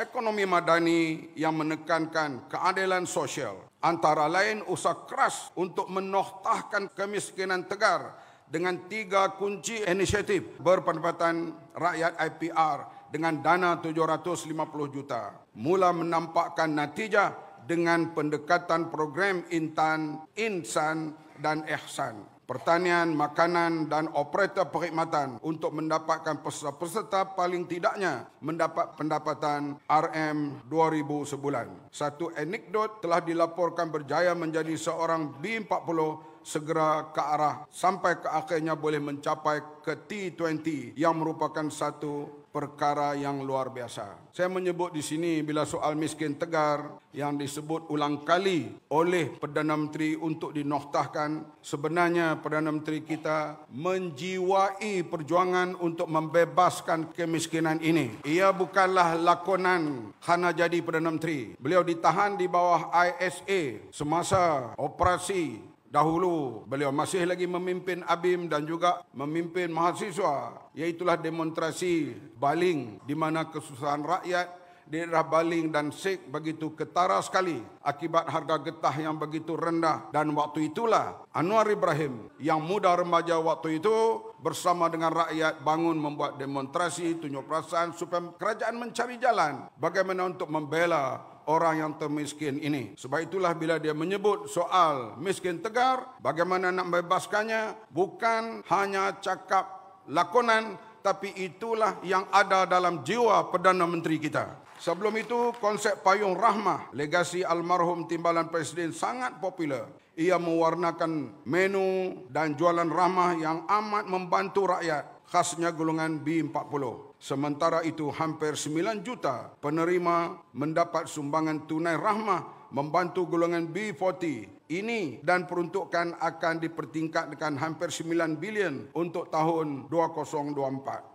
Ekonomi madani yang menekankan keadilan sosial antara lain usaha keras untuk menohtahkan kemiskinan tegar dengan tiga kunci inisiatif berpendapatan rakyat IPR dengan dana 750 juta mula menampakkan natijah dengan pendekatan program Intan, Insan dan Ihsan pertanian, makanan dan operator perkhidmatan untuk mendapatkan peserta-peserta paling tidaknya mendapat pendapatan RM2000 sebulan. Satu anekdot telah dilaporkan berjaya menjadi seorang B40 segera ke arah sampai ke akhirnya boleh mencapai ke T20 yang merupakan satu perkara yang luar biasa. Saya menyebut di sini bila soal miskin tegar yang disebut ulang kali oleh Perdana Menteri untuk dinoktahkan, sebenarnya Perdana Menteri kita menjiwai perjuangan untuk membebaskan kemiskinan ini. Ia bukanlah lakonan hanya jadi Perdana Menteri. Beliau ditahan di bawah ISA semasa operasi dahulu beliau masih lagi memimpin ABIM dan juga memimpin mahasiswa iaitulah demonstrasi baling di mana kesusahan rakyat di daerah Baling dan Sik begitu ketara sekali akibat harga getah yang begitu rendah dan waktu itulah Anwar Ibrahim yang muda remaja waktu itu bersama dengan rakyat bangun membuat demonstrasi tunjuk perasaan supaya kerajaan mencari jalan bagaimana untuk membela orang yang termiskin ini. Sebab itulah bila dia menyebut soal miskin tegar, bagaimana nak membebaskannya, bukan hanya cakap lakonan, tapi itulah yang ada dalam jiwa Perdana Menteri kita. Sebelum itu, konsep payung rahmah, legasi almarhum timbalan presiden sangat popular. Ia mewarnakan menu dan jualan rahmah yang amat membantu rakyat khasnya golongan B40. Sementara itu hampir 9 juta penerima mendapat sumbangan tunai rahmah membantu golongan B40. Ini dan peruntukan akan dipertingkatkan hampir 9 bilion untuk tahun 2024.